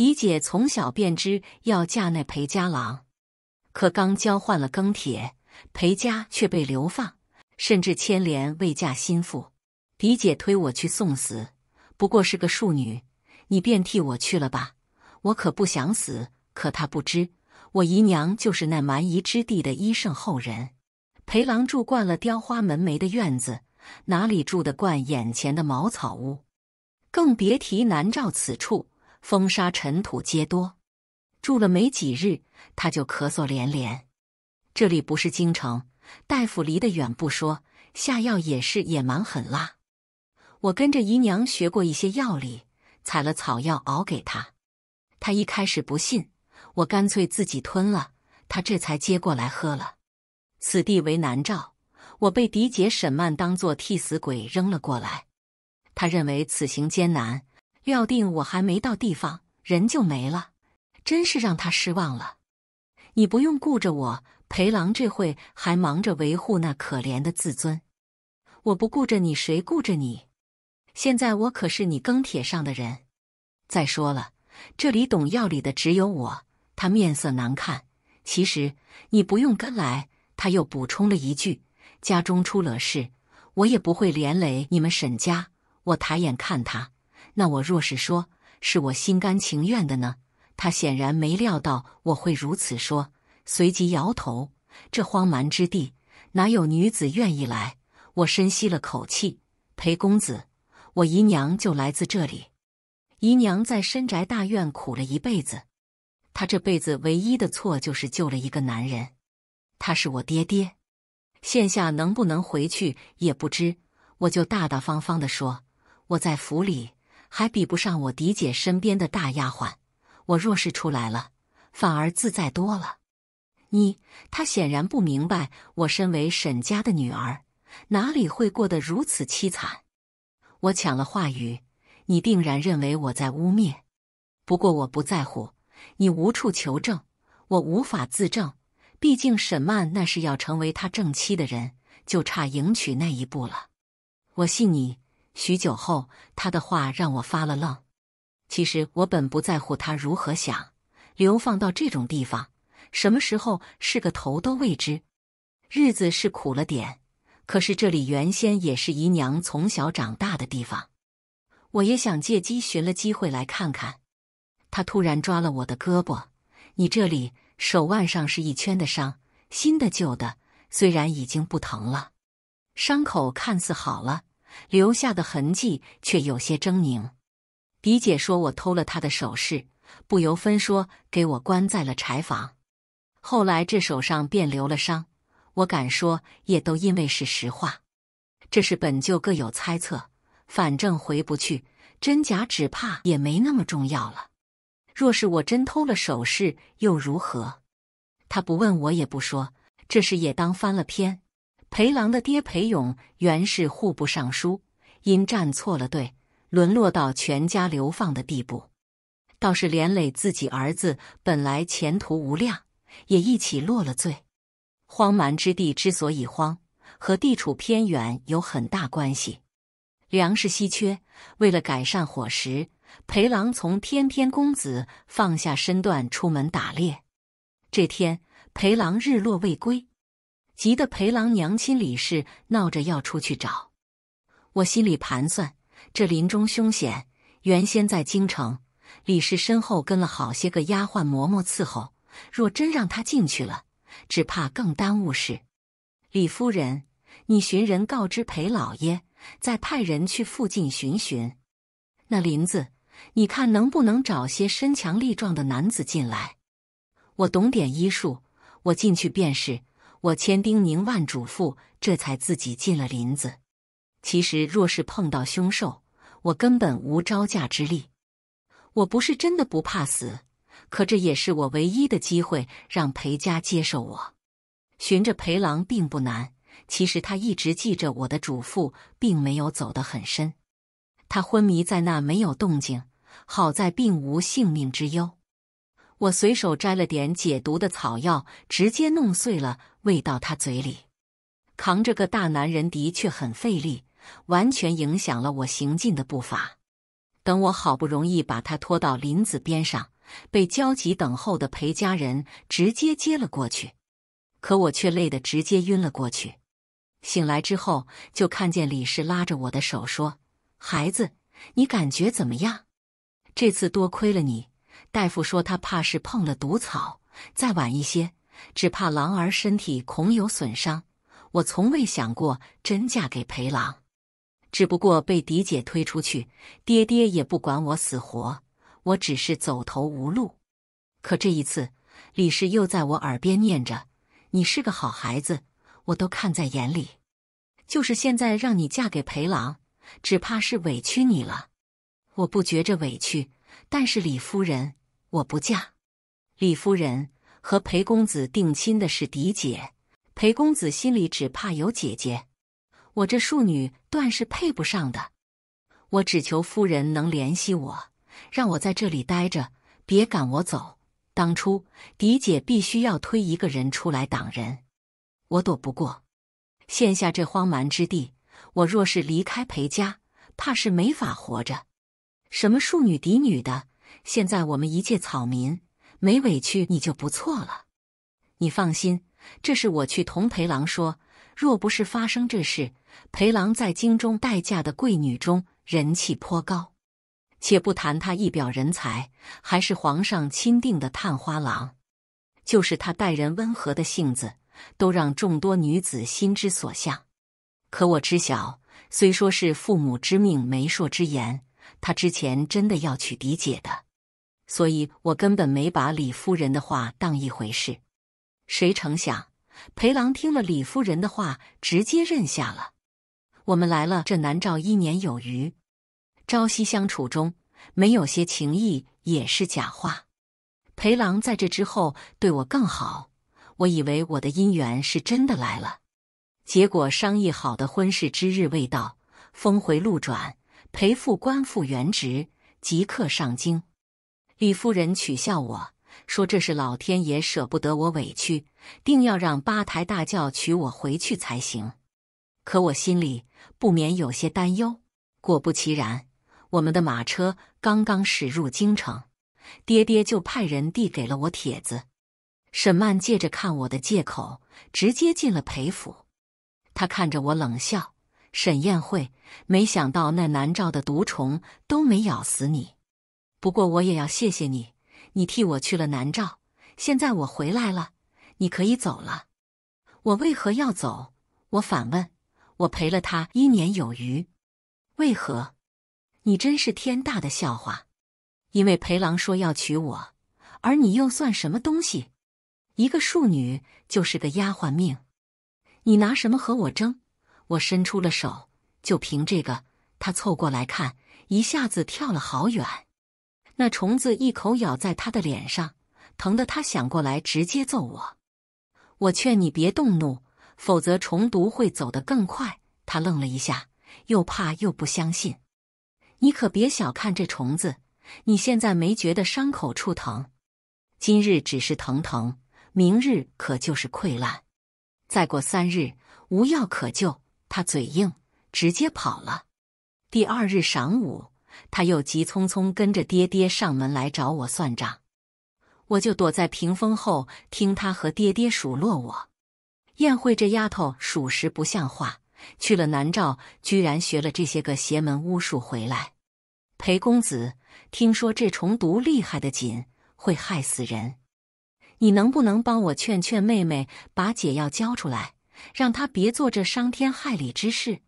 狄姐从小便知要嫁那裴家郎，可刚交换了庚帖，裴家却被流放，甚至牵连未嫁心腹。狄姐推我去送死，不过是个庶女，你便替我去了吧。我可不想死。可他不知，我姨娘就是那蛮夷之地的医圣后人。裴郎住惯了雕花门楣的院子，哪里住得惯眼前的茅草屋？更别提南诏此处。风沙尘土皆多，住了没几日，他就咳嗽连连。这里不是京城，大夫离得远不说，下药也是野蛮狠辣。我跟着姨娘学过一些药理，采了草药熬给他。他一开始不信，我干脆自己吞了，他这才接过来喝了。此地为南诏，我被嫡姐沈曼当做替死鬼扔了过来。他认为此行艰难。料定我还没到地方，人就没了，真是让他失望了。你不用顾着我，裴郎这会还忙着维护那可怜的自尊。我不顾着你，谁顾着你？现在我可是你庚帖上的人。再说了，这里懂药理的只有我。他面色难看。其实你不用跟来。他又补充了一句：“家中出了事，我也不会连累你们沈家。”我抬眼看他。那我若是说是我心甘情愿的呢？他显然没料到我会如此说，随即摇头。这荒蛮之地，哪有女子愿意来？我深吸了口气，裴公子，我姨娘就来自这里。姨娘在深宅大院苦了一辈子，她这辈子唯一的错就是救了一个男人，他是我爹爹。现下能不能回去也不知，我就大大方方地说，我在府里。还比不上我嫡姐身边的大丫鬟。我若是出来了，反而自在多了。你他显然不明白，我身为沈家的女儿，哪里会过得如此凄惨？我抢了话语，你定然认为我在污蔑。不过我不在乎，你无处求证，我无法自证。毕竟沈曼那是要成为他正妻的人，就差迎娶那一步了。我信你。许久后，他的话让我发了愣。其实我本不在乎他如何想，流放到这种地方，什么时候是个头都未知。日子是苦了点，可是这里原先也是姨娘从小长大的地方，我也想借机寻了机会来看看。他突然抓了我的胳膊，你这里手腕上是一圈的伤，新的旧的，虽然已经不疼了，伤口看似好了。留下的痕迹却有些狰狞。狄姐说我偷了她的首饰，不由分说给我关在了柴房。后来这手上便留了伤，我敢说也都因为是实话。这事本就各有猜测，反正回不去，真假只怕也没那么重要了。若是我真偷了首饰又如何？她不问我也不说，这事也当翻了篇。裴郎的爹裴勇原是户部尚书，因站错了队，沦落到全家流放的地步，倒是连累自己儿子。本来前途无量，也一起落了罪。荒蛮之地之所以荒，和地处偏远有很大关系，粮食稀缺。为了改善伙食，裴郎从翩翩公子放下身段出门打猎。这天，裴郎日落未归。急得裴郎娘亲李氏闹着要出去找，我心里盘算：这林中凶险，原先在京城，李氏身后跟了好些个丫鬟嬷嬷伺候，若真让她进去了，只怕更耽误事。李夫人，你寻人告知裴老爷，再派人去附近寻寻。那林子，你看能不能找些身强力壮的男子进来？我懂点医术，我进去便是。我千叮咛万嘱咐，这才自己进了林子。其实若是碰到凶兽，我根本无招架之力。我不是真的不怕死，可这也是我唯一的机会，让裴家接受我。寻着裴郎并不难，其实他一直记着我的嘱咐，并没有走得很深。他昏迷在那，没有动静，好在并无性命之忧。我随手摘了点解毒的草药，直接弄碎了喂到他嘴里。扛着个大男人的确很费力，完全影响了我行进的步伐。等我好不容易把他拖到林子边上，被焦急等候的裴家人直接接了过去。可我却累得直接晕了过去。醒来之后，就看见李氏拉着我的手说：“孩子，你感觉怎么样？这次多亏了你。”大夫说他怕是碰了毒草，再晚一些，只怕狼儿身体恐有损伤。我从未想过真嫁给裴郎，只不过被狄姐推出去，爹爹也不管我死活，我只是走投无路。可这一次，李氏又在我耳边念着：“你是个好孩子，我都看在眼里。”就是现在让你嫁给裴郎，只怕是委屈你了。我不觉着委屈，但是李夫人。我不嫁，李夫人和裴公子定亲的是嫡姐，裴公子心里只怕有姐姐，我这庶女断是配不上的。我只求夫人能联系我，让我在这里待着，别赶我走。当初嫡姐必须要推一个人出来挡人，我躲不过。现下这荒蛮之地，我若是离开裴家，怕是没法活着。什么庶女嫡女的。现在我们一介草民，没委屈你就不错了。你放心，这是我去同裴郎说，若不是发生这事，裴郎在京中待嫁的贵女中人气颇高。且不谈他一表人才，还是皇上钦定的探花郎，就是他待人温和的性子，都让众多女子心之所向。可我知晓，虽说是父母之命、媒妁之言，他之前真的要娶狄姐的。所以我根本没把李夫人的话当一回事，谁成想，裴郎听了李夫人的话，直接认下了。我们来了这南诏一年有余，朝夕相处中没有些情谊也是假话。裴郎在这之后对我更好，我以为我的姻缘是真的来了，结果商议好的婚事之日未到，峰回路转，裴父官复原职，即刻上京。李夫人取笑我说：“这是老天爷舍不得我委屈，定要让八抬大轿娶我回去才行。”可我心里不免有些担忧。果不其然，我们的马车刚刚驶入京城，爹爹就派人递给了我帖子。沈曼借着看我的借口，直接进了裴府。他看着我冷笑：“沈燕会，没想到那南诏的毒虫都没咬死你。”不过我也要谢谢你，你替我去了南诏，现在我回来了，你可以走了。我为何要走？我反问。我陪了他一年有余，为何？你真是天大的笑话！因为裴郎说要娶我，而你又算什么东西？一个庶女就是个丫鬟命，你拿什么和我争？我伸出了手，就凭这个。他凑过来看，一下子跳了好远。那虫子一口咬在他的脸上，疼得他想过来直接揍我。我劝你别动怒，否则虫毒会走得更快。他愣了一下，又怕又不相信。你可别小看这虫子，你现在没觉得伤口处疼，今日只是疼疼，明日可就是溃烂，再过三日无药可救。他嘴硬，直接跑了。第二日晌午。他又急匆匆跟着爹爹上门来找我算账，我就躲在屏风后听他和爹爹数落我。宴会这丫头属实不像话，去了南诏居然学了这些个邪门巫术回来。裴公子，听说这虫毒厉害的紧，会害死人。你能不能帮我劝劝妹妹，把解药交出来，让她别做这伤天害理之事？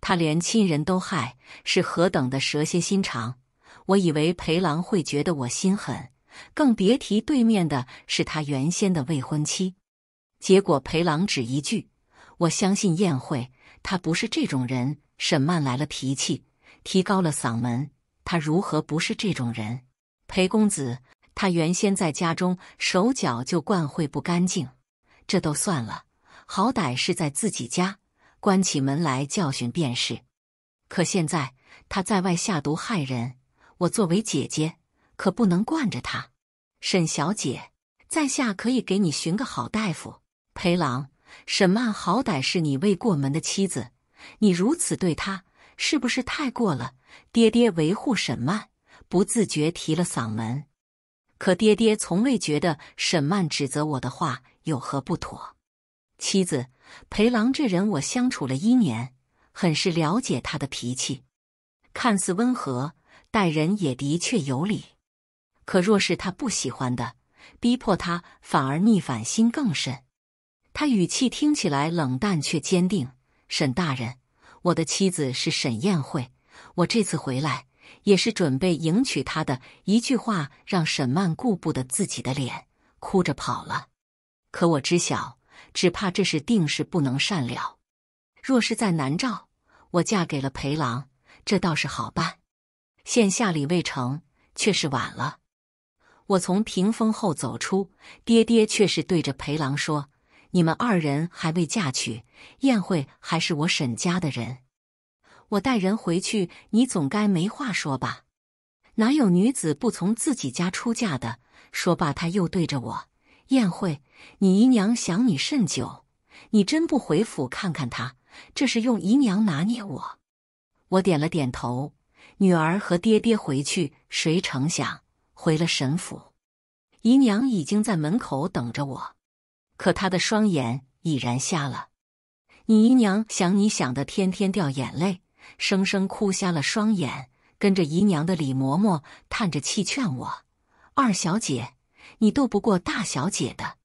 他连亲人都害，是何等的蛇蝎心肠！我以为裴郎会觉得我心狠，更别提对面的是他原先的未婚妻。结果裴郎只一句：“我相信宴会，他不是这种人。”沈曼来了脾气，提高了嗓门：“他如何不是这种人？裴公子，他原先在家中手脚就惯会不干净，这都算了，好歹是在自己家。”关起门来教训便是，可现在他在外下毒害人，我作为姐姐可不能惯着他。沈小姐，在下可以给你寻个好大夫。裴郎，沈曼好歹是你未过门的妻子，你如此对她，是不是太过了？爹爹维护沈曼，不自觉提了嗓门，可爹爹从未觉得沈曼指责我的话有何不妥。妻子裴郎这人，我相处了一年，很是了解他的脾气。看似温和，待人也的确有理。可若是他不喜欢的，逼迫他反而逆反心更甚。他语气听起来冷淡却坚定：“沈大人，我的妻子是沈燕惠，我这次回来也是准备迎娶她。”的一句话让沈曼顾不得自己的脸，哭着跑了。可我知晓。只怕这是定是不能善了。若是在南诏，我嫁给了裴郎，这倒是好办。现下里未成，却是晚了。我从屏风后走出，爹爹却是对着裴郎说：“你们二人还未嫁娶，宴会还是我沈家的人。我带人回去，你总该没话说吧？哪有女子不从自己家出嫁的？”说罢，他又对着我。宴会，你姨娘想你甚久，你真不回府看看她？这是用姨娘拿捏我。我点了点头。女儿和爹爹回去，谁成想回了沈府，姨娘已经在门口等着我，可她的双眼已然瞎了。你姨娘想你想的，天天掉眼泪，生生哭瞎了双眼。跟着姨娘的李嬷嬷叹着气劝我，二小姐。你斗不过大小姐的，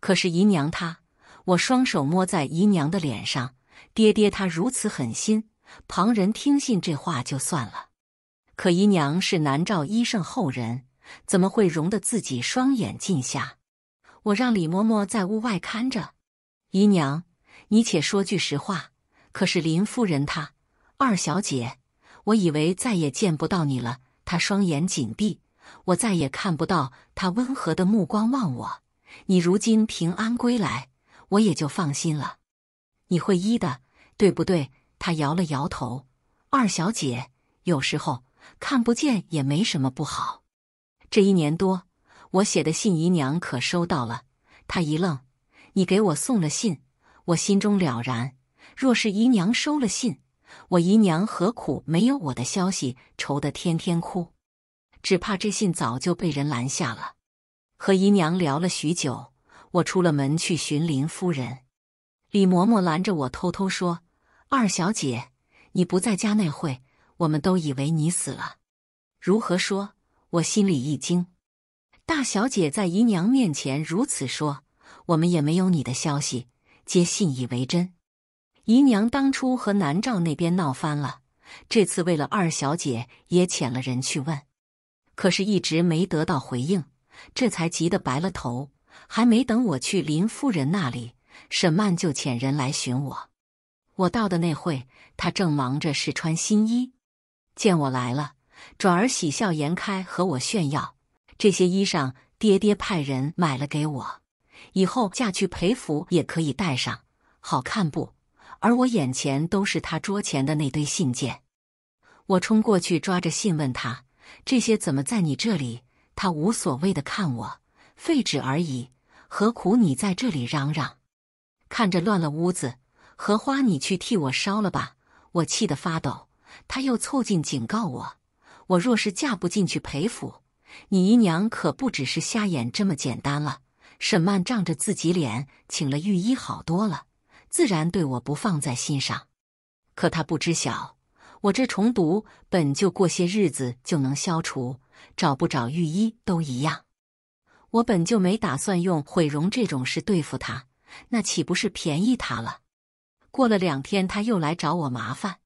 可是姨娘她，我双手摸在姨娘的脸上。爹爹他如此狠心，旁人听信这话就算了，可姨娘是南诏医圣后人，怎么会容得自己双眼尽瞎？我让李嬷嬷在屋外看着。姨娘，你且说句实话。可是林夫人她，二小姐，我以为再也见不到你了。她双眼紧闭。我再也看不到他温和的目光望我。你如今平安归来，我也就放心了。你会医的，对不对？他摇了摇头。二小姐，有时候看不见也没什么不好。这一年多，我写的信，姨娘可收到了。他一愣：“你给我送了信，我心中了然。若是姨娘收了信，我姨娘何苦没有我的消息，愁得天天哭？”只怕这信早就被人拦下了。和姨娘聊了许久，我出了门去寻林夫人。李嬷嬷拦着我，偷偷说：“二小姐，你不在家那会，我们都以为你死了。如何说？”我心里一惊。大小姐在姨娘面前如此说，我们也没有你的消息，皆信以为真。姨娘当初和南诏那边闹翻了，这次为了二小姐，也遣了人去问。可是，一直没得到回应，这才急得白了头。还没等我去林夫人那里，沈曼就遣人来寻我。我到的那会，她正忙着试穿新衣，见我来了，转而喜笑颜开，和我炫耀这些衣裳，爹爹派人买了给我，以后嫁去裴府也可以带上，好看不？而我眼前都是她桌前的那堆信件，我冲过去抓着信，问他。这些怎么在你这里？他无所谓的看我，废纸而已，何苦你在这里嚷嚷？看着乱了屋子，荷花，你去替我烧了吧！我气得发抖。他又凑近警告我：我若是嫁不进去裴府，你姨娘可不只是瞎眼这么简单了。沈曼仗着自己脸，请了御医，好多了，自然对我不放在心上。可他不知晓。我这虫毒本就过些日子就能消除，找不找御医都一样。我本就没打算用毁容这种事对付他，那岂不是便宜他了？过了两天，他又来找我麻烦。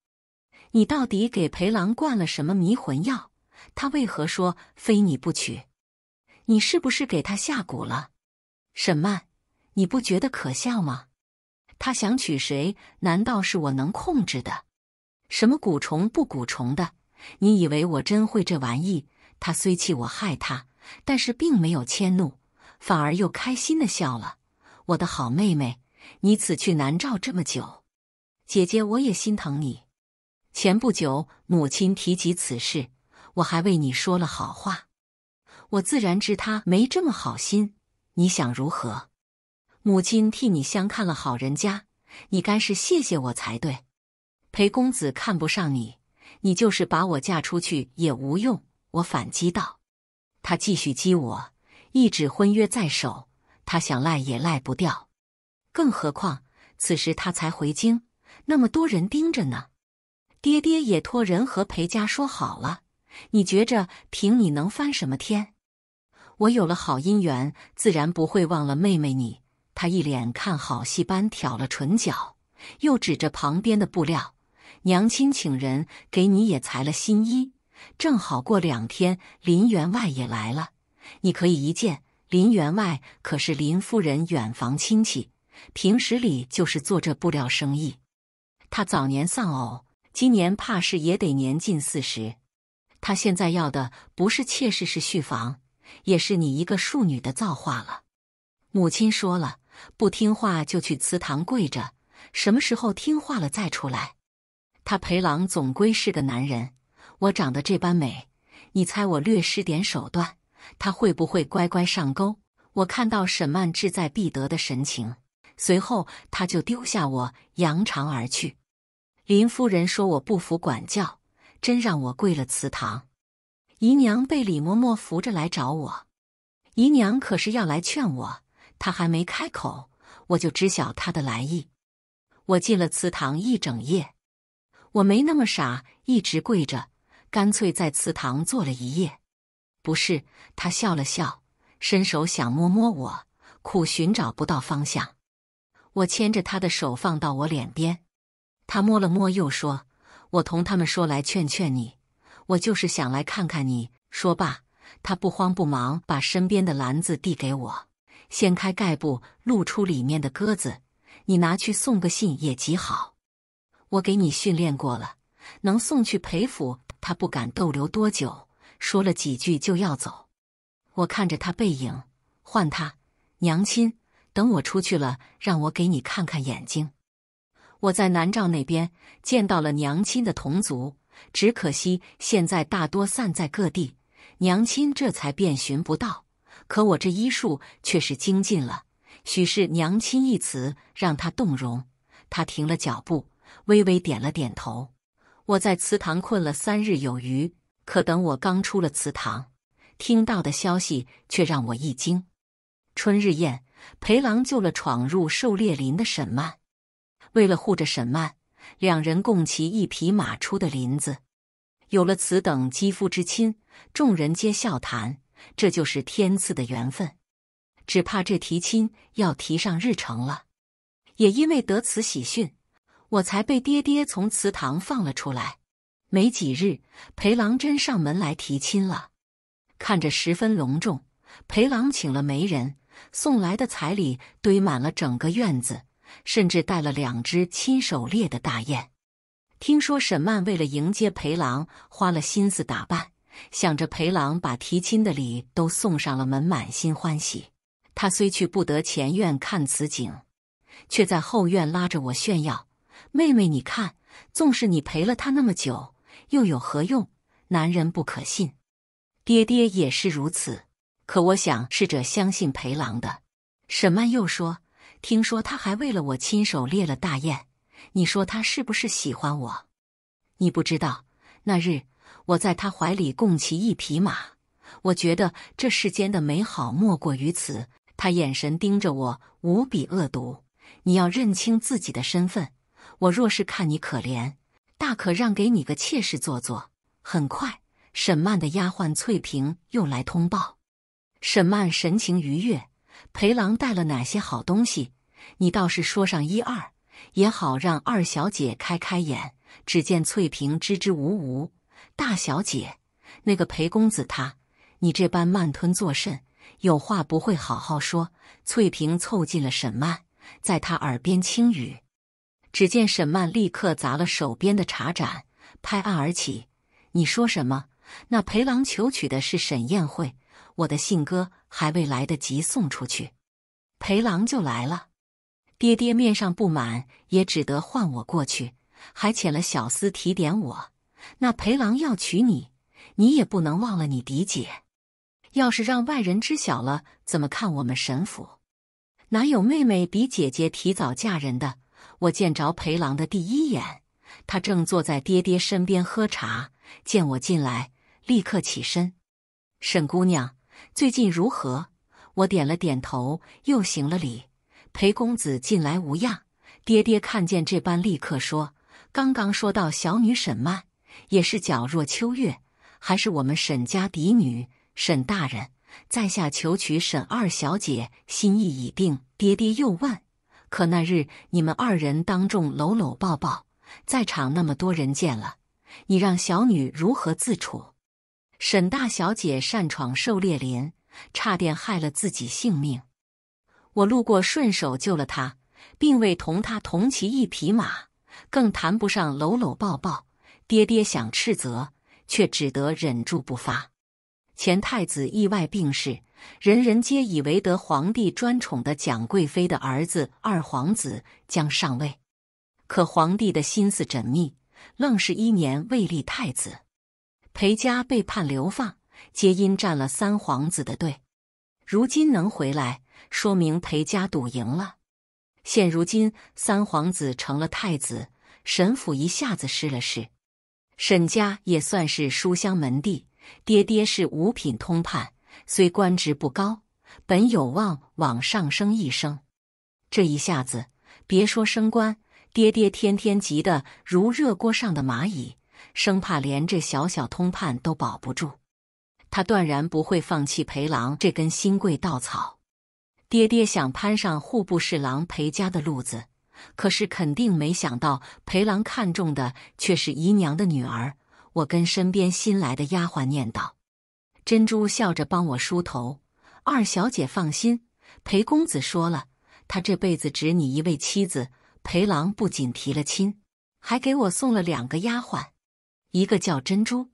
你到底给裴郎灌了什么迷魂药？他为何说非你不娶？你是不是给他下蛊了？沈曼，你不觉得可笑吗？他想娶谁，难道是我能控制的？什么蛊虫不蛊虫的？你以为我真会这玩意？他虽气我害他，但是并没有迁怒，反而又开心的笑了。我的好妹妹，你此去南诏这么久，姐姐我也心疼你。前不久母亲提及此事，我还为你说了好话。我自然知他没这么好心。你想如何？母亲替你相看了好人家，你该是谢谢我才对。裴公子看不上你，你就是把我嫁出去也无用。”我反击道。他继续激我，一纸婚约在手，他想赖也赖不掉。更何况此时他才回京，那么多人盯着呢。爹爹也托人和裴家说好了，你觉着凭你能翻什么天？我有了好姻缘，自然不会忘了妹妹你。他一脸看好戏般挑了唇角，又指着旁边的布料。娘亲请人给你也裁了新衣，正好过两天林员外也来了，你可以一见。林员外可是林夫人远房亲戚，平时里就是做这布料生意。他早年丧偶，今年怕是也得年近四十。他现在要的不是妾室，是续房，也是你一个庶女的造化了。母亲说了，不听话就去祠堂跪着，什么时候听话了再出来。他裴郎总归是个男人，我长得这般美，你猜我略施点手段，他会不会乖乖上钩？我看到沈曼志在必得的神情，随后他就丢下我扬长而去。林夫人说我不服管教，真让我跪了祠堂。姨娘被李嬷嬷扶着来找我，姨娘可是要来劝我。她还没开口，我就知晓她的来意。我进了祠堂一整夜。我没那么傻，一直跪着，干脆在祠堂坐了一夜。不是，他笑了笑，伸手想摸摸我，苦寻找不到方向。我牵着他的手放到我脸边，他摸了摸，又说：“我同他们说来劝劝你，我就是想来看看你。”说罢，他不慌不忙把身边的篮子递给我，掀开盖布，露出里面的鸽子，你拿去送个信也极好。我给你训练过了，能送去裴府，他不敢逗留多久。说了几句就要走，我看着他背影，唤他娘亲。等我出去了，让我给你看看眼睛。我在南诏那边见到了娘亲的同族，只可惜现在大多散在各地，娘亲这才遍寻不到。可我这医术却是精进了，许是娘亲一词让他动容，他停了脚步。微微点了点头。我在祠堂困了三日有余，可等我刚出了祠堂，听到的消息却让我一惊。春日宴，裴郎救了闯入狩猎林的沈曼，为了护着沈曼，两人共骑一匹马出的林子。有了此等肌肤之亲，众人皆笑谈，这就是天赐的缘分。只怕这提亲要提上日程了。也因为得此喜讯。我才被爹爹从祠堂放了出来。没几日，裴郎真上门来提亲了，看着十分隆重。裴郎请了媒人，送来的彩礼堆满了整个院子，甚至带了两只亲手猎的大雁。听说沈曼为了迎接裴郎，花了心思打扮，想着裴郎把提亲的礼都送上了门，满心欢喜。她虽去不得前院看此景，却在后院拉着我炫耀。妹妹，你看，纵使你陪了他那么久，又有何用？男人不可信，爹爹也是如此。可我想，逝者相信裴郎的。沈曼又说：“听说他还为了我亲手列了大雁，你说他是不是喜欢我？”你不知道，那日我在他怀里共骑一匹马，我觉得这世间的美好莫过于此。他眼神盯着我，无比恶毒。你要认清自己的身份。我若是看你可怜，大可让给你个妾室坐坐。”很快，沈曼的丫鬟翠萍又来通报。沈曼神情愉悦，裴郎带了哪些好东西？你倒是说上一二，也好让二小姐开开眼。只见翠萍支支吾吾，大小姐，那个裴公子他，你这般慢吞作甚？有话不会好好说？翠萍凑近了沈曼，在她耳边轻语。只见沈曼立刻砸了手边的茶盏，拍案而起：“你说什么？那裴郎求娶的是沈燕惠，我的信鸽还未来得及送出去，裴郎就来了。爹爹面上不满，也只得唤我过去，还遣了小厮提点我。那裴郎要娶你，你也不能忘了你嫡姐。要是让外人知晓了，怎么看我们沈府？哪有妹妹比姐姐提早嫁人的？”我见着裴郎的第一眼，他正坐在爹爹身边喝茶。见我进来，立刻起身。沈姑娘最近如何？我点了点头，又行了礼。裴公子近来无恙。爹爹看见这般，立刻说：“刚刚说到小女沈曼，也是皎若秋月，还是我们沈家嫡女。沈大人，在下求娶沈二小姐，心意已定。”爹爹又问。可那日你们二人当众搂搂抱抱，在场那么多人见了，你让小女如何自处？沈大小姐擅闯狩猎林，差点害了自己性命，我路过顺手救了她，并未同她同骑一匹马，更谈不上搂搂抱抱。爹爹想斥责，却只得忍住不发。前太子意外病逝，人人皆以为得皇帝专宠的蒋贵妃的儿子二皇子将上位。可皇帝的心思缜密，愣是一年未立太子。裴家被判流放，皆因占了三皇子的队。如今能回来，说明裴家赌赢了。现如今三皇子成了太子，沈府一下子失了势。沈家也算是书香门第。爹爹是五品通判，虽官职不高，本有望往上升一升。这一下子，别说升官，爹爹天天急得如热锅上的蚂蚁，生怕连这小小通判都保不住。他断然不会放弃裴郎这根新贵稻草。爹爹想攀上户部侍郎裴家的路子，可是肯定没想到，裴郎看中的却是姨娘的女儿。我跟身边新来的丫鬟念叨，珍珠笑着帮我梳头。二小姐放心，裴公子说了，他这辈子只你一位妻子。裴郎不仅提了亲，还给我送了两个丫鬟，一个叫珍珠，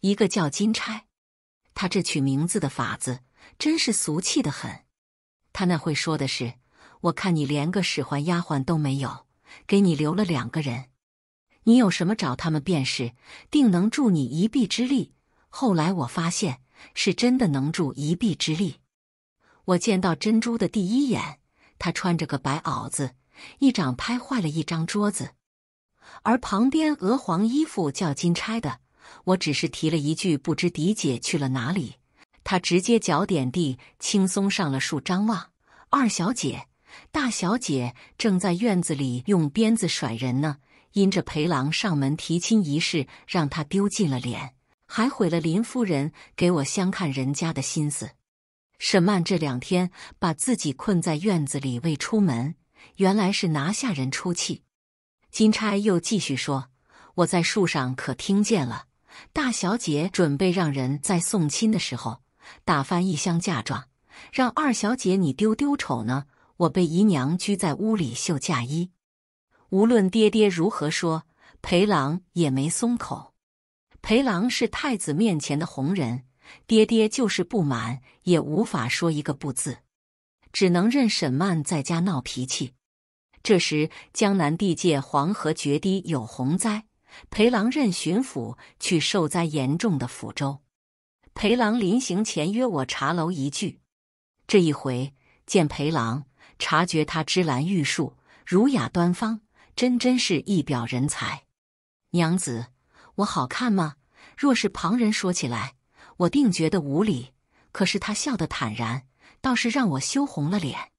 一个叫金钗。他这取名字的法子真是俗气的很。他那会说的是，我看你连个使唤丫鬟都没有，给你留了两个人。你有什么找他们便是，定能助你一臂之力。后来我发现是真的能助一臂之力。我见到珍珠的第一眼，她穿着个白袄子，一掌拍坏了一张桌子。而旁边鹅黄衣服、叫金钗的，我只是提了一句，不知狄姐去了哪里，她直接脚点地，轻松上了树张望。二小姐、大小姐正在院子里用鞭子甩人呢。因着裴郎上门提亲一事，让他丢尽了脸，还毁了林夫人给我相看人家的心思。沈曼这两天把自己困在院子里，未出门，原来是拿下人出气。金钗又继续说：“我在树上可听见了，大小姐准备让人在送亲的时候打翻一箱嫁妆，让二小姐你丢丢丑呢。我被姨娘拘在屋里绣嫁衣。”无论爹爹如何说，裴郎也没松口。裴郎是太子面前的红人，爹爹就是不满，也无法说一个不字，只能任沈曼在家闹脾气。这时，江南地界黄河决堤，有洪灾。裴郎任巡抚，去受灾严重的抚州。裴郎临行前约我茶楼一聚。这一回见裴郎，察觉他芝兰玉树，儒雅端方。真真是一表人才，娘子，我好看吗？若是旁人说起来，我定觉得无礼。可是他笑得坦然，倒是让我羞红了脸。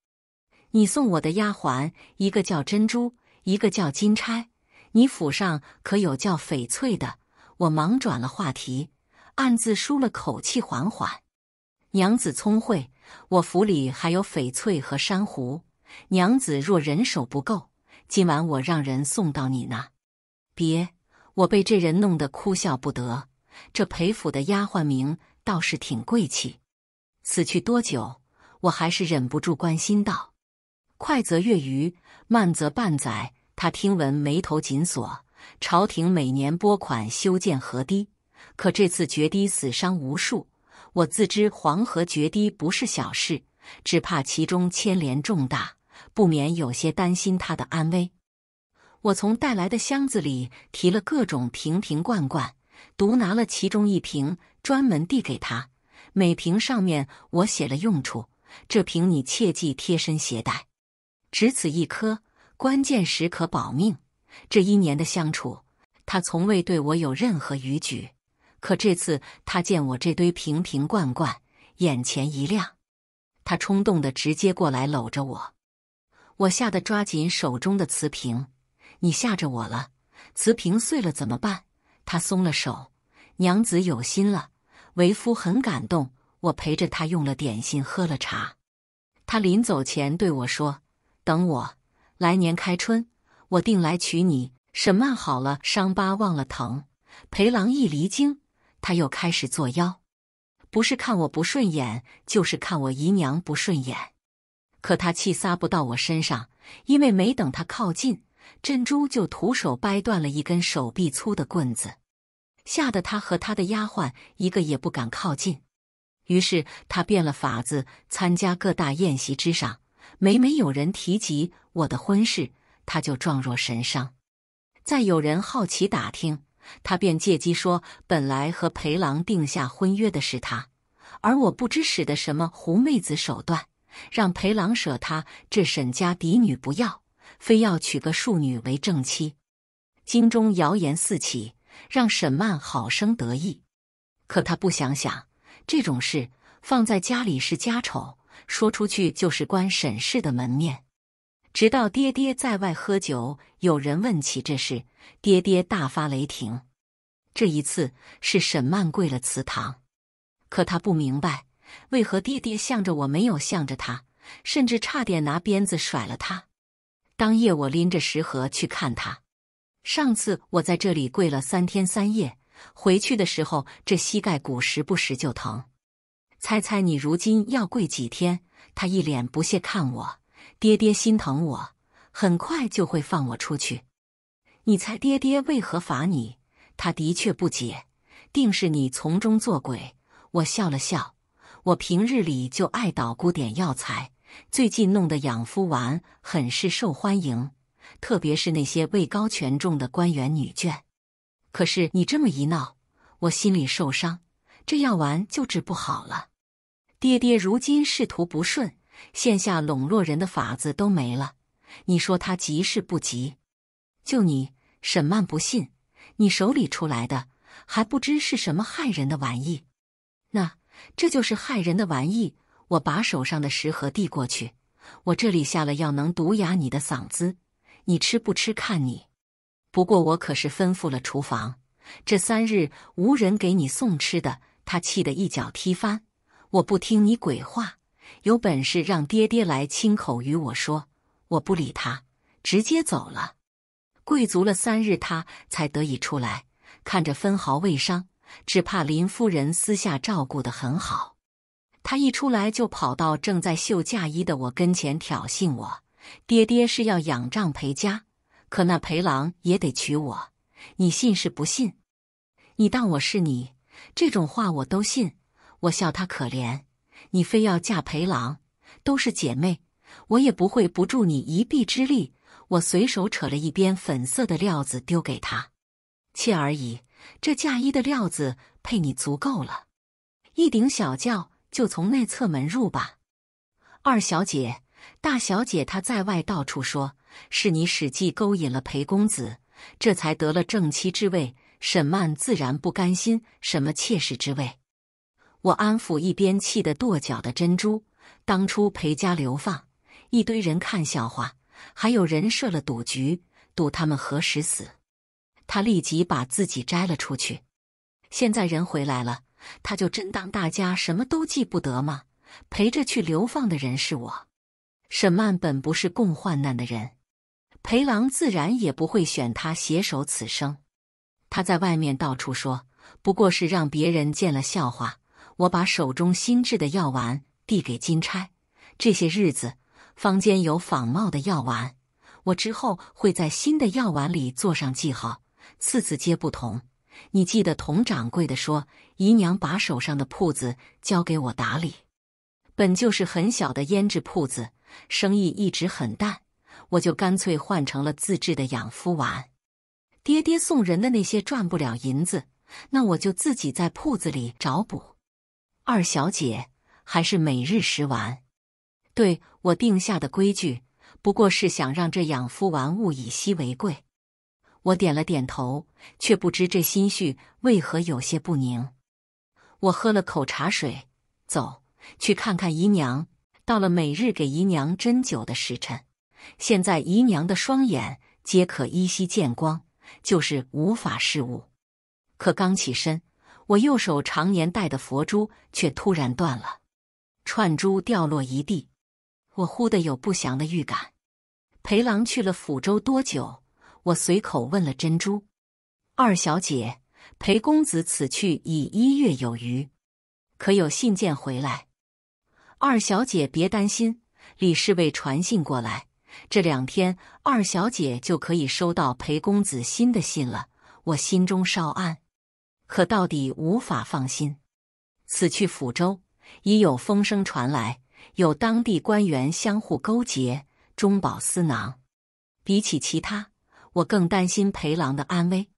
你送我的丫鬟，一个叫珍珠，一个叫金钗。你府上可有叫翡翠的？我忙转了话题，暗自舒了口气，缓缓。娘子聪慧，我府里还有翡翠和珊瑚。娘子若人手不够。今晚我让人送到你那，别！我被这人弄得哭笑不得。这裴府的丫鬟名倒是挺贵气。死去多久？我还是忍不住关心道。快则月余，慢则半载。他听闻眉头紧锁。朝廷每年拨款修建河堤，可这次决堤死伤无数。我自知黄河决堤不是小事，只怕其中牵连重大。不免有些担心他的安危。我从带来的箱子里提了各种瓶瓶罐罐，独拿了其中一瓶，专门递给他。每瓶上面我写了用处，这瓶你切记贴身携带，只此一颗，关键时刻保命。这一年的相处，他从未对我有任何逾矩。可这次他见我这堆瓶瓶罐罐，眼前一亮，他冲动的直接过来搂着我。我吓得抓紧手中的瓷瓶，你吓着我了，瓷瓶碎了怎么办？他松了手，娘子有心了，为夫很感动。我陪着他用了点心，喝了茶。他临走前对我说：“等我来年开春，我定来娶你。”沈曼好了，伤疤忘了疼。裴郎一离京，他又开始作妖，不是看我不顺眼，就是看我姨娘不顺眼。可他气撒不到我身上，因为没等他靠近，珍珠就徒手掰断了一根手臂粗的棍子，吓得他和他的丫鬟一个也不敢靠近。于是他变了法子，参加各大宴席之上，每每有人提及我的婚事，他就状若神伤；再有人好奇打听，他便借机说，本来和裴郎定下婚约的是他，而我不知使的什么狐媚子手段。让裴郎舍他这沈家嫡女不要，非要娶个庶女为正妻。京中谣言四起，让沈曼好生得意。可他不想想，这种事放在家里是家丑，说出去就是关沈氏的门面。直到爹爹在外喝酒，有人问起这事，爹爹大发雷霆。这一次是沈曼跪了祠堂，可他不明白。为何爹爹向着我没有向着他，甚至差点拿鞭子甩了他？当夜我拎着食盒去看他。上次我在这里跪了三天三夜，回去的时候这膝盖骨时不时就疼。猜猜你如今要跪几天？他一脸不屑看我。爹爹心疼我，很快就会放我出去。你猜爹爹为何罚你？他的确不解，定是你从中作鬼。我笑了笑。我平日里就爱捣鼓点药材，最近弄的养肤丸很是受欢迎，特别是那些位高权重的官员女眷。可是你这么一闹，我心里受伤，这药丸就治不好了。爹爹如今仕途不顺，现下笼络人的法子都没了。你说他急是不急？就你沈曼不信，你手里出来的还不知是什么害人的玩意？那。这就是害人的玩意！我把手上的食盒递过去，我这里下了药，能毒哑你的嗓子，你吃不吃？看你。不过我可是吩咐了厨房，这三日无人给你送吃的。他气得一脚踢翻，我不听你鬼话，有本事让爹爹来亲口与我说。我不理他，直接走了。跪足了三日，他才得以出来，看着分毫未伤。只怕林夫人私下照顾得很好，她一出来就跑到正在绣嫁衣的我跟前挑衅。我爹爹是要仰仗裴家，可那裴郎也得娶我，你信是不信？你当我是你？这种话我都信。我笑他可怜，你非要嫁裴郎，都是姐妹，我也不会不助你一臂之力。我随手扯了一边粉色的料子丢给他，妾而已。这嫁衣的料子配你足够了，一顶小轿就从内侧门入吧。二小姐、大小姐，她在外到处说是你使计勾引了裴公子，这才得了正妻之位。沈曼自然不甘心什么妾室之位。我安抚一边气得跺脚的珍珠。当初裴家流放，一堆人看笑话，还有人设了赌局，赌他们何时死。他立即把自己摘了出去。现在人回来了，他就真当大家什么都记不得吗？陪着去流放的人是我。沈曼本不是共患难的人，裴郎自然也不会选他携手此生。他在外面到处说，不过是让别人见了笑话。我把手中心制的药丸递给金钗。这些日子，坊间有仿冒的药丸，我之后会在新的药丸里做上记号。次次皆不同，你记得佟掌柜的说，姨娘把手上的铺子交给我打理。本就是很小的胭脂铺子，生意一直很淡，我就干脆换成了自制的养肤丸。爹爹送人的那些赚不了银子，那我就自己在铺子里找补。二小姐还是每日食丸，对我定下的规矩，不过是想让这养肤丸物以稀为贵。我点了点头，却不知这心绪为何有些不宁。我喝了口茶水，走去看看姨娘。到了每日给姨娘针灸的时辰，现在姨娘的双眼皆可依稀见光，就是无法视物。可刚起身，我右手常年戴的佛珠却突然断了，串珠掉落一地。我忽的有不祥的预感。裴郎去了抚州多久？我随口问了珍珠：“二小姐，裴公子此去已一月有余，可有信件回来？”二小姐别担心，李侍卫传信过来，这两天二小姐就可以收到裴公子新的信了。我心中稍安，可到底无法放心。此去抚州已有风声传来，有当地官员相互勾结，中饱私囊。比起其他。我更担心裴郎的安危，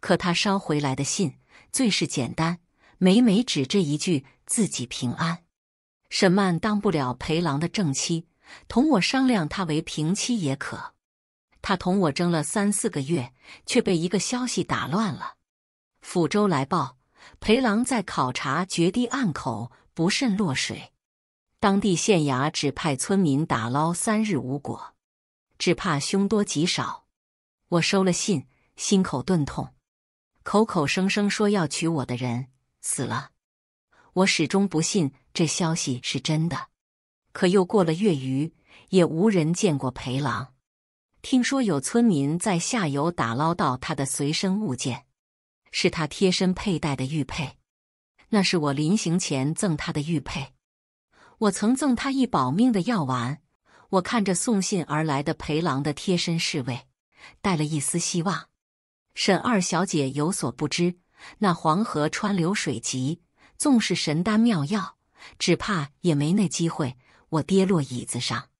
可他捎回来的信最是简单，每每只这一句自己平安。沈曼当不了裴郎的正妻，同我商量，他为平妻也可。他同我争了三四个月，却被一个消息打乱了。抚州来报，裴郎在考察决堤岸口不慎落水，当地县衙只派村民打捞三日无果，只怕凶多吉少。我收了信，心口钝痛。口口声声说要娶我的人死了。我始终不信这消息是真的，可又过了月余，也无人见过裴郎。听说有村民在下游打捞到他的随身物件，是他贴身佩戴的玉佩。那是我临行前赠他的玉佩。我曾赠他一保命的药丸。我看着送信而来的裴郎的贴身侍卫。带了一丝希望，沈二小姐有所不知，那黄河川流水急，纵是神丹妙药，只怕也没那机会。我跌落椅子上，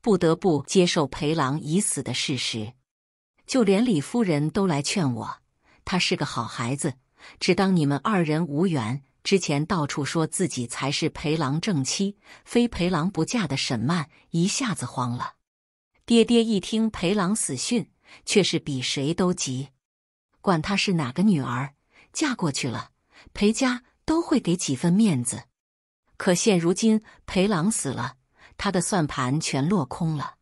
不得不接受裴郎已死的事实。就连李夫人都来劝我，他是个好孩子，只当你们二人无缘。之前到处说自己才是裴郎正妻，非裴郎不嫁的沈曼一下子慌了。爹爹一听裴郎死讯。却是比谁都急，管她是哪个女儿，嫁过去了，裴家都会给几分面子。可现如今裴郎死了，他的算盘全落空了。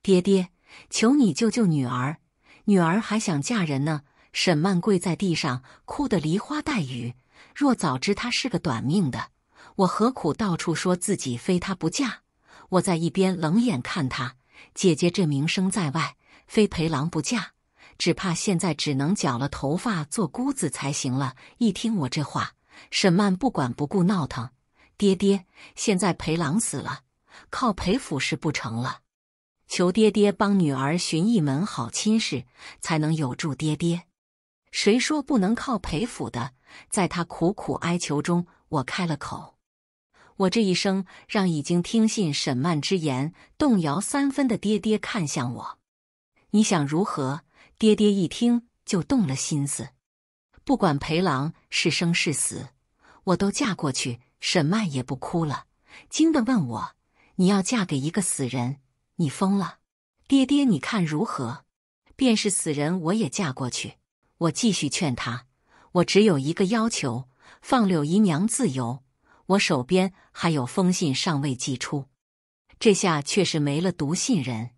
爹爹，求你救救女儿，女儿还想嫁人呢。沈曼跪在地上，哭得梨花带雨。若早知她是个短命的，我何苦到处说自己非她不嫁？我在一边冷眼看他，姐姐这名声在外。非裴郎不嫁，只怕现在只能绞了头发做姑子才行了。一听我这话，沈曼不管不顾闹腾，爹爹，现在裴郎死了，靠裴府是不成了，求爹爹帮女儿寻一门好亲事，才能有助爹爹。谁说不能靠裴府的？在他苦苦哀求中，我开了口。我这一生让已经听信沈曼之言动摇三分的爹爹看向我。你想如何？爹爹一听就动了心思，不管裴郎是生是死，我都嫁过去。沈曼也不哭了，惊的问我：“你要嫁给一个死人？你疯了！”爹爹，你看如何？便是死人，我也嫁过去。我继续劝他：“我只有一个要求，放柳姨娘自由。我手边还有封信尚未寄出。”这下却是没了读信人。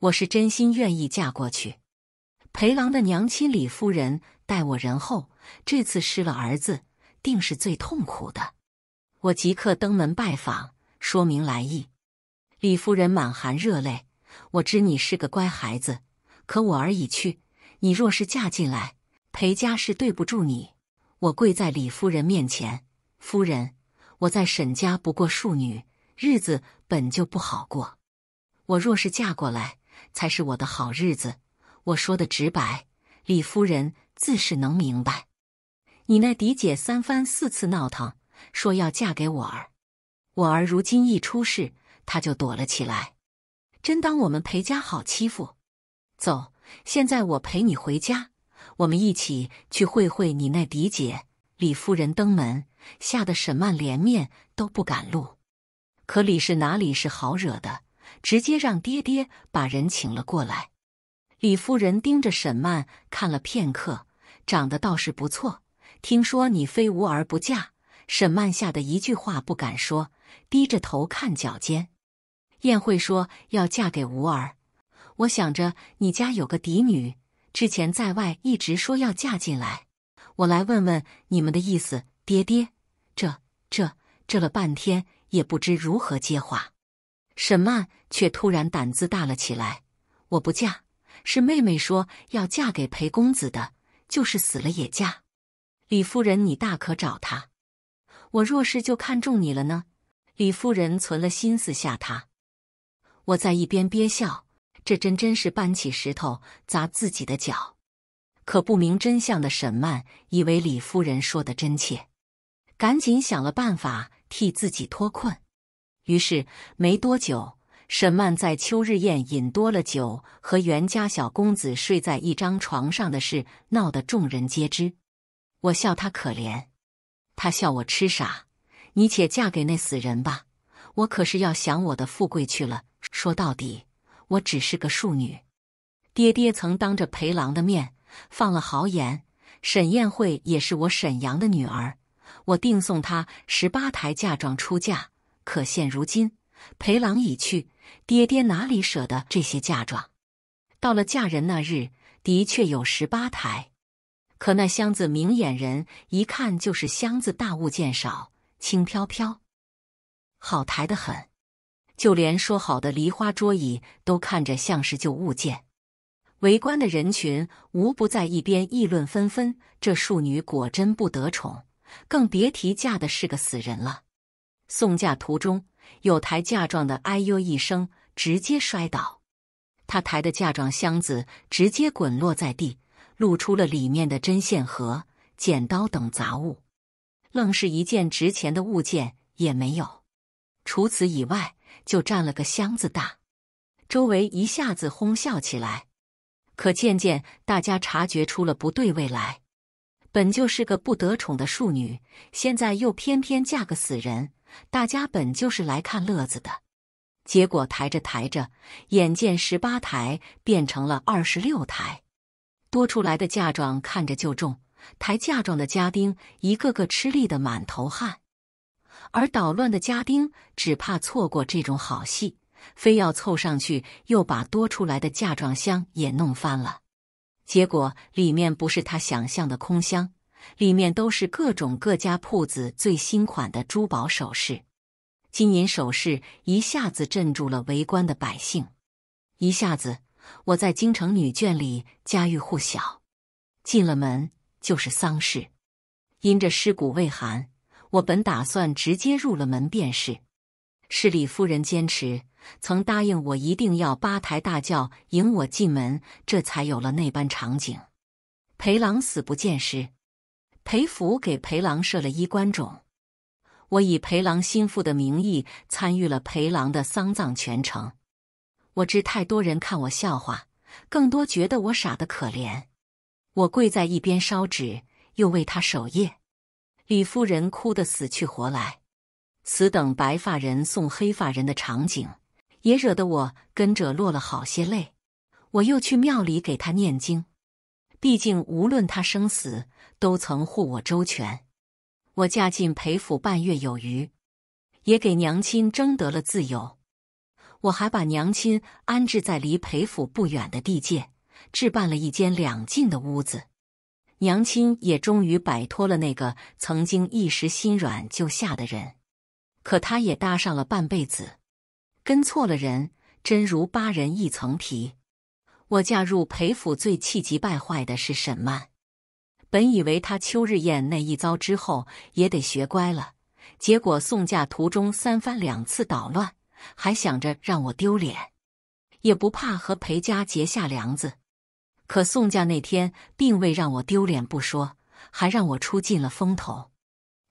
我是真心愿意嫁过去。裴郎的娘亲李夫人待我仁厚，这次失了儿子，定是最痛苦的。我即刻登门拜访，说明来意。李夫人满含热泪，我知你是个乖孩子，可我儿已去，你若是嫁进来，裴家是对不住你。我跪在李夫人面前，夫人，我在沈家不过庶女，日子本就不好过，我若是嫁过来，才是我的好日子，我说的直白，李夫人自是能明白。你那嫡姐三番四次闹腾，说要嫁给我儿，我儿如今一出事，她就躲了起来，真当我们裴家好欺负？走，现在我陪你回家，我们一起去会会你那嫡姐。李夫人登门，吓得沈曼连面都不敢露，可李氏哪里是好惹的？直接让爹爹把人请了过来。李夫人盯着沈曼看了片刻，长得倒是不错。听说你非吾儿不嫁，沈曼吓得一句话不敢说，低着头看脚尖。宴会说要嫁给吾儿，我想着你家有个嫡女，之前在外一直说要嫁进来，我来问问你们的意思。爹爹，这这这了半天也不知如何接话。沈曼。却突然胆子大了起来。我不嫁，是妹妹说要嫁给裴公子的，就是死了也嫁。李夫人，你大可找他。我若是就看中你了呢？李夫人存了心思吓他。我在一边憋笑，这真真是搬起石头砸自己的脚。可不明真相的沈曼以为李夫人说的真切，赶紧想了办法替自己脱困。于是没多久。沈曼在秋日宴饮多了酒，和袁家小公子睡在一张床上的事闹得众人皆知。我笑他可怜，他笑我痴傻。你且嫁给那死人吧，我可是要想我的富贵去了。说到底，我只是个庶女。爹爹曾当着裴郎的面放了豪言，沈燕惠也是我沈阳的女儿，我定送她十八抬嫁妆出嫁。可现如今，裴郎已去。爹爹哪里舍得这些嫁妆？到了嫁人那日，的确有十八台，可那箱子明眼人一看就是箱子大物件少，轻飘飘，好抬得很。就连说好的梨花桌椅都看着像是旧物件。围观的人群无不在一边议论纷纷：这庶女果真不得宠，更别提嫁的是个死人了。送嫁途中。有抬嫁妆的，哎呦一声，直接摔倒。他抬的嫁妆箱子直接滚落在地，露出了里面的针线盒、剪刀等杂物，愣是一件值钱的物件也没有。除此以外，就占了个箱子大。周围一下子哄笑起来，可渐渐大家察觉出了不对味来。本就是个不得宠的庶女，现在又偏偏嫁个死人。大家本就是来看乐子的，结果抬着抬着，眼见十八台变成了二十六台，多出来的嫁妆看着就重，抬嫁妆的家丁一个个吃力的满头汗。而捣乱的家丁只怕错过这种好戏，非要凑上去，又把多出来的嫁妆箱也弄翻了，结果里面不是他想象的空箱。里面都是各种各家铺子最新款的珠宝首饰，金银首饰一下子镇住了围观的百姓。一下子，我在京城女眷里家喻户晓。进了门就是丧事，因着尸骨未寒，我本打算直接入了门便是。是李夫人坚持，曾答应我一定要八抬大轿迎我进门，这才有了那般场景。裴郎死不见尸。裴福给裴郎设了衣冠冢，我以裴郎心腹的名义参与了裴郎的丧葬全程。我知太多人看我笑话，更多觉得我傻的可怜。我跪在一边烧纸，又为他守夜。李夫人哭得死去活来，此等白发人送黑发人的场景，也惹得我跟着落了好些泪。我又去庙里给他念经。毕竟，无论他生死，都曾护我周全。我嫁进裴府半月有余，也给娘亲争得了自由。我还把娘亲安置在离裴府不远的地界，置办了一间两进的屋子。娘亲也终于摆脱了那个曾经一时心软就下的人。可他也搭上了半辈子，跟错了人，真如八人一层皮。我嫁入裴府，最气急败坏的是沈曼。本以为她秋日宴那一遭之后也得学乖了，结果送嫁途中三番两次捣乱，还想着让我丢脸，也不怕和裴家结下梁子。可送嫁那天，并未让我丢脸不说，还让我出尽了风头。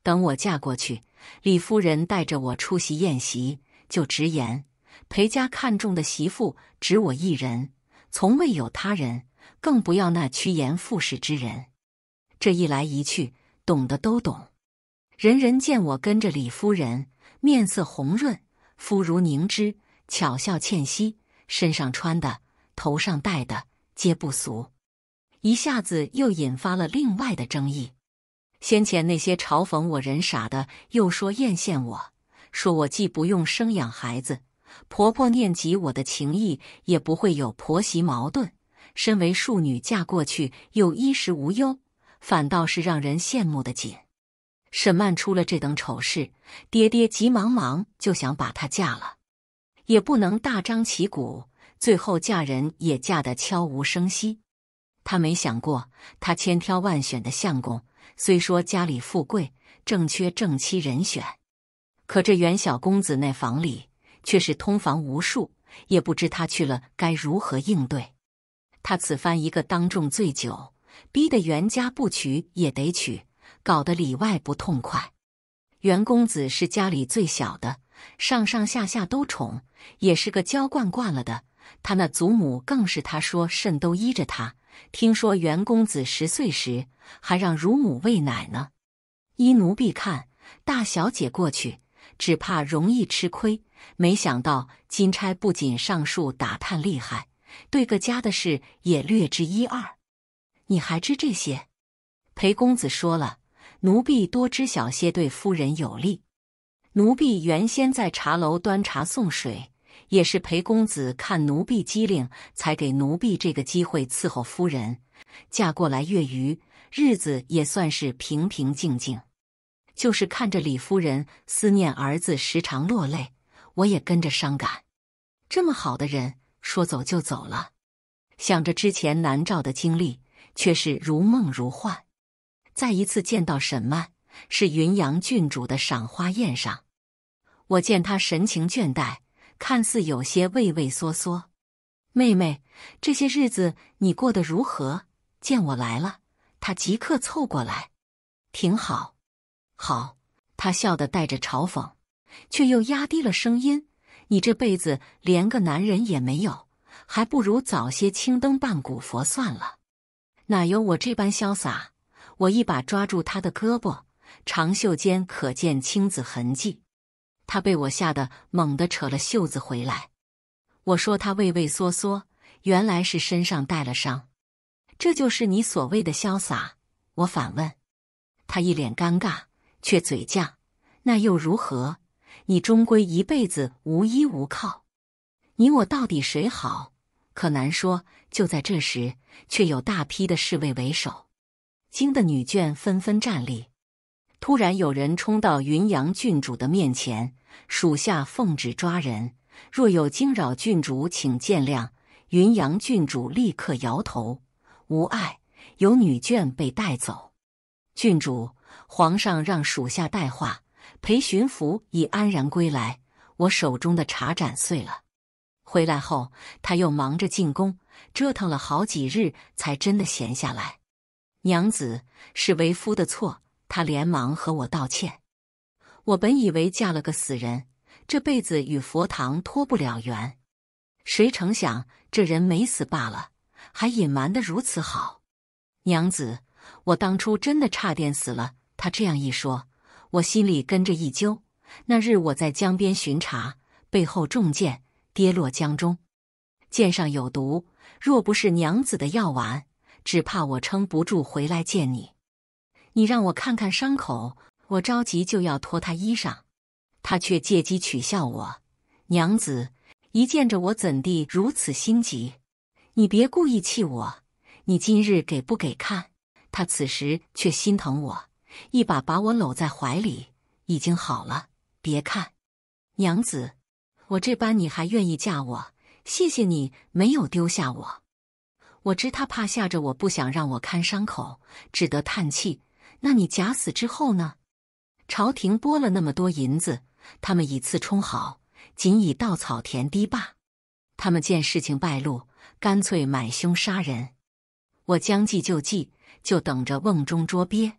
等我嫁过去，李夫人带着我出席宴席，就直言裴家看中的媳妇只我一人。从未有他人，更不要那趋炎附势之人。这一来一去，懂的都懂。人人见我跟着李夫人，面色红润，肤如凝脂，巧笑倩兮，身上穿的，头上戴的，皆不俗。一下子又引发了另外的争议。先前那些嘲讽我人傻的，又说艳羡我，说我既不用生养孩子。婆婆念及我的情谊，也不会有婆媳矛盾。身为庶女嫁过去，又衣食无忧，反倒是让人羡慕的紧。沈曼出了这等丑事，爹爹急忙忙就想把她嫁了，也不能大张旗鼓，最后嫁人也嫁得悄无声息。他没想过，他千挑万选的相公，虽说家里富贵，正缺正妻人选，可这袁小公子那房里。却是通房无数，也不知他去了该如何应对。他此番一个当众醉酒，逼得袁家不娶也得娶，搞得里外不痛快。袁公子是家里最小的，上上下下都宠，也是个娇惯惯了的。他那祖母更是他说甚都依着他。听说袁公子十岁时还让乳母喂奶呢。依奴婢看，大小姐过去只怕容易吃亏。没想到金钗不仅上树打探厉害，对各家的事也略知一二。你还知这些？裴公子说了，奴婢多知晓些，对夫人有利。奴婢原先在茶楼端茶送水，也是裴公子看奴婢机灵，才给奴婢这个机会伺候夫人。嫁过来月余，日子也算是平平静静，就是看着李夫人思念儿子，时常落泪。我也跟着伤感，这么好的人说走就走了。想着之前南诏的经历，却是如梦如幻。再一次见到沈曼，是云阳郡主的赏花宴上，我见她神情倦怠，看似有些畏畏缩缩。妹妹，这些日子你过得如何？见我来了，她即刻凑过来，挺好，好。她笑的带着嘲讽。却又压低了声音：“你这辈子连个男人也没有，还不如早些青灯伴古佛算了。哪有我这般潇洒？”我一把抓住他的胳膊，长袖间可见青紫痕迹。他被我吓得猛地扯了袖子回来。我说他畏畏缩缩，原来是身上带了伤。这就是你所谓的潇洒？我反问。他一脸尴尬，却嘴犟：“那又如何？”你终归一辈子无依无靠，你我到底谁好？可难说。就在这时，却有大批的侍卫为首，惊得女眷纷纷站立。突然，有人冲到云阳郡主的面前：“属下奉旨抓人，若有惊扰郡主，请见谅。”云阳郡主立刻摇头：“无碍。”有女眷被带走。郡主，皇上让属下带话。裴巡抚已安然归来，我手中的茶盏碎了。回来后，他又忙着进宫，折腾了好几日，才真的闲下来。娘子，是为夫的错，他连忙和我道歉。我本以为嫁了个死人，这辈子与佛堂脱不了缘，谁成想这人没死罢了，还隐瞒的如此好。娘子，我当初真的差点死了。他这样一说。我心里跟着一揪。那日我在江边巡查，背后中箭，跌落江中，箭上有毒。若不是娘子的药丸，只怕我撑不住回来见你。你让我看看伤口，我着急就要脱他衣裳，他却借机取笑我。娘子，一见着我怎地如此心急？你别故意气我。你今日给不给看？他此时却心疼我。一把把我搂在怀里，已经好了，别看，娘子，我这般你还愿意嫁我？谢谢你没有丢下我。我知他怕吓着我，不想让我看伤口，只得叹气。那你假死之后呢？朝廷拨了那么多银子，他们以次充好，仅以稻草填堤坝。他们见事情败露，干脆买凶杀人。我将计就计，就等着瓮中捉鳖。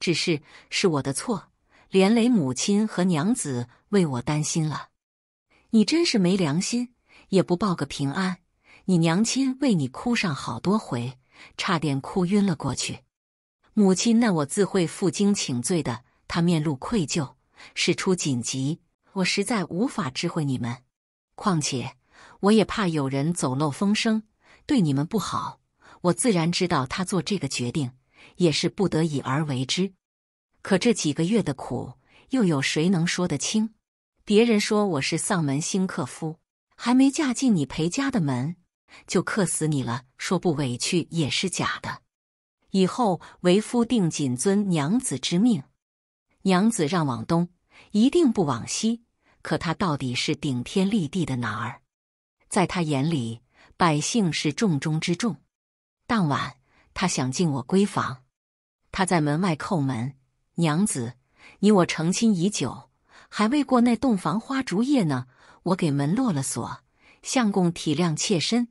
只是是我的错，连累母亲和娘子为我担心了。你真是没良心，也不报个平安。你娘亲为你哭上好多回，差点哭晕了过去。母亲，那我自会负荆请罪的。他面露愧疚，事出紧急，我实在无法知会你们。况且我也怕有人走漏风声，对你们不好。我自然知道他做这个决定。也是不得已而为之，可这几个月的苦，又有谁能说得清？别人说我是丧门新克夫，还没嫁进你裴家的门，就克死你了，说不委屈也是假的。以后为夫定谨遵娘子之命，娘子让往东，一定不往西。可他到底是顶天立地的男儿，在他眼里，百姓是重中之重。当晚，他想进我闺房。他在门外叩门，娘子，你我成亲已久，还未过那洞房花烛夜呢。我给门落了锁，相公体谅妾身，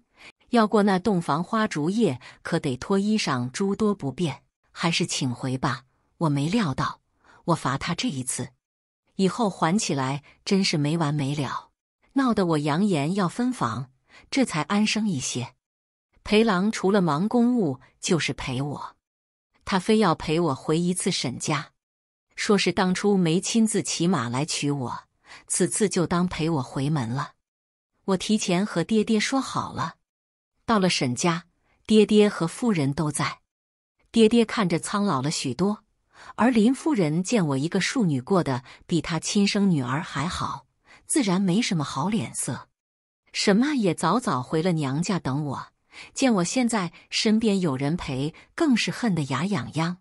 要过那洞房花烛夜，可得脱衣裳，诸多不便，还是请回吧。我没料到，我罚他这一次，以后还起来真是没完没了，闹得我扬言要分房，这才安生一些。裴郎除了忙公务，就是陪我。他非要陪我回一次沈家，说是当初没亲自骑马来娶我，此次就当陪我回门了。我提前和爹爹说好了，到了沈家，爹爹和夫人都在。爹爹看着苍老了许多，而林夫人见我一个庶女过得比她亲生女儿还好，自然没什么好脸色。沈妈也早早回了娘家等我。见我现在身边有人陪，更是恨得牙痒痒。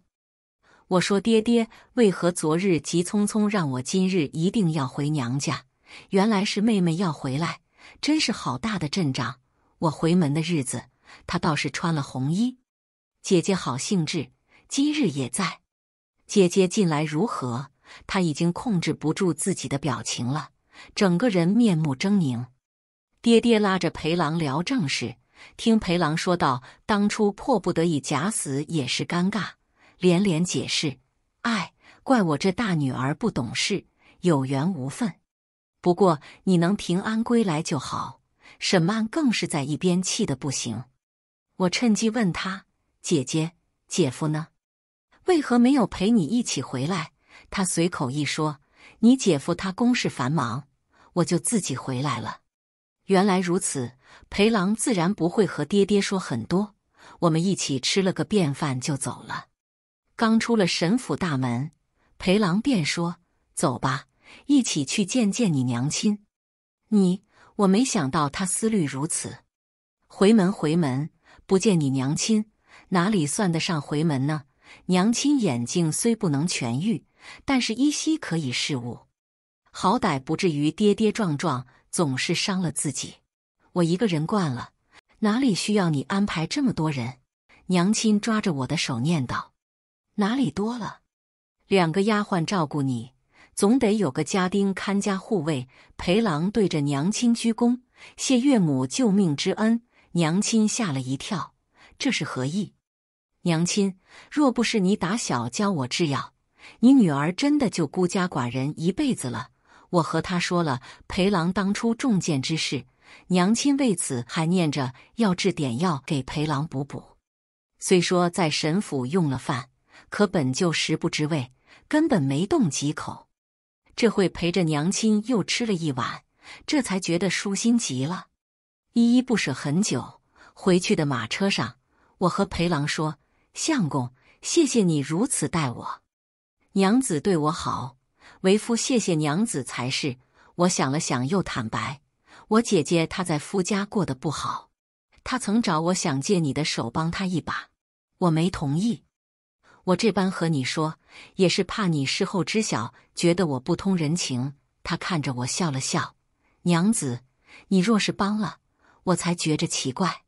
我说：“爹爹，为何昨日急匆匆让我今日一定要回娘家？原来是妹妹要回来，真是好大的阵仗！我回门的日子，她倒是穿了红衣。姐姐好兴致，今日也在。姐姐近来如何？她已经控制不住自己的表情了，整个人面目狰狞。爹爹拉着裴郎聊正事。”听裴郎说道：“当初迫不得已假死也是尴尬。”连连解释：“哎，怪我这大女儿不懂事，有缘无分。不过你能平安归来就好。”沈曼更是在一边气得不行。我趁机问他：“姐姐、姐夫呢？为何没有陪你一起回来？”他随口一说：“你姐夫他公事繁忙，我就自己回来了。”原来如此。裴郎自然不会和爹爹说很多，我们一起吃了个便饭就走了。刚出了沈府大门，裴郎便说：“走吧，一起去见见你娘亲。”你我没想到他思虑如此。回门回门，不见你娘亲，哪里算得上回门呢？娘亲眼睛虽不能痊愈，但是依稀可以视物，好歹不至于跌跌撞撞，总是伤了自己。我一个人惯了，哪里需要你安排这么多人？娘亲抓着我的手念叨：“哪里多了？两个丫鬟照顾你，总得有个家丁看家护卫。”裴郎对着娘亲鞠躬，谢岳母救命之恩。娘亲吓了一跳，这是何意？娘亲，若不是你打小教我制药，你女儿真的就孤家寡人一辈子了。我和她说了裴郎当初中箭之事。娘亲为此还念着要制点药给裴郎补补。虽说在神府用了饭，可本就食不知味，根本没动几口。这会陪着娘亲又吃了一碗，这才觉得舒心极了，依依不舍很久。回去的马车上，我和裴郎说：“相公，谢谢你如此待我，娘子对我好，为夫谢谢娘子才是。”我想了想，又坦白。我姐姐她在夫家过得不好，她曾找我想借你的手帮她一把，我没同意。我这般和你说，也是怕你事后知晓，觉得我不通人情。他看着我笑了笑：“娘子，你若是帮了，我才觉着奇怪。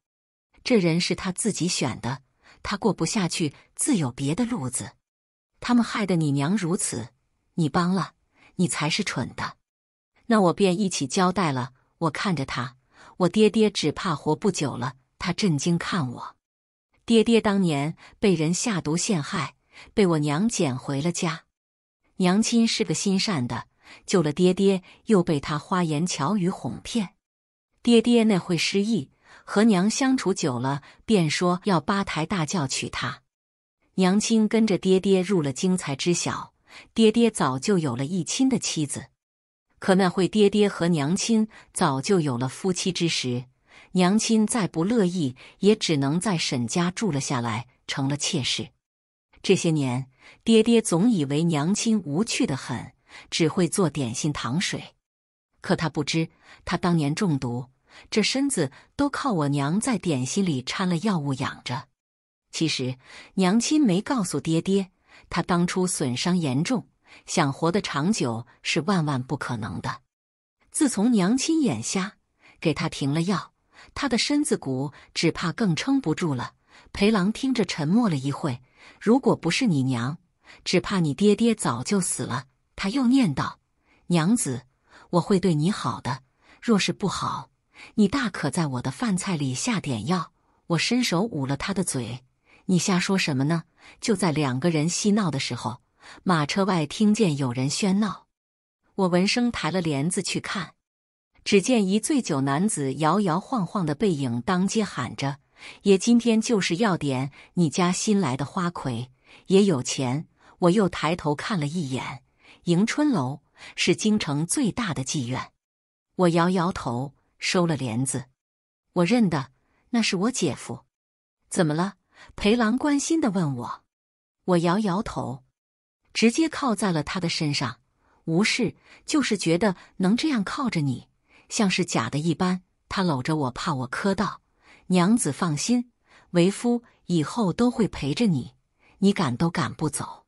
这人是他自己选的，他过不下去自有别的路子。他们害得你娘如此，你帮了，你才是蠢的。那我便一起交代了。”我看着他，我爹爹只怕活不久了。他震惊看我，爹爹当年被人下毒陷害，被我娘捡回了家。娘亲是个心善的，救了爹爹，又被他花言巧语哄骗。爹爹那会失忆，和娘相处久了，便说要八抬大轿娶她。娘亲跟着爹爹入了京，才知晓爹爹早就有了一亲的妻子。可那会，爹爹和娘亲早就有了夫妻之实，娘亲再不乐意，也只能在沈家住了下来，成了妾室。这些年，爹爹总以为娘亲无趣的很，只会做点心糖水。可他不知，他当年中毒，这身子都靠我娘在点心里掺了药物养着。其实，娘亲没告诉爹爹，他当初损伤严重。想活得长久是万万不可能的。自从娘亲眼瞎，给他停了药，他的身子骨只怕更撑不住了。裴郎听着，沉默了一会。如果不是你娘，只怕你爹爹早就死了。他又念道：“娘子，我会对你好的。若是不好，你大可在我的饭菜里下点药。”我伸手捂了他的嘴：“你瞎说什么呢？”就在两个人嬉闹的时候。马车外听见有人喧闹，我闻声抬了帘子去看，只见一醉酒男子摇摇晃晃的背影，当街喊着：“爷，今天就是要点你家新来的花魁。”爷有钱。我又抬头看了一眼，迎春楼是京城最大的妓院。我摇摇头，收了帘子。我认得，那是我姐夫。怎么了？裴郎关心的问我。我摇摇头。直接靠在了他的身上，无事，就是觉得能这样靠着你，像是假的一般。他搂着我，怕我磕到。娘子放心，为夫以后都会陪着你，你赶都赶不走。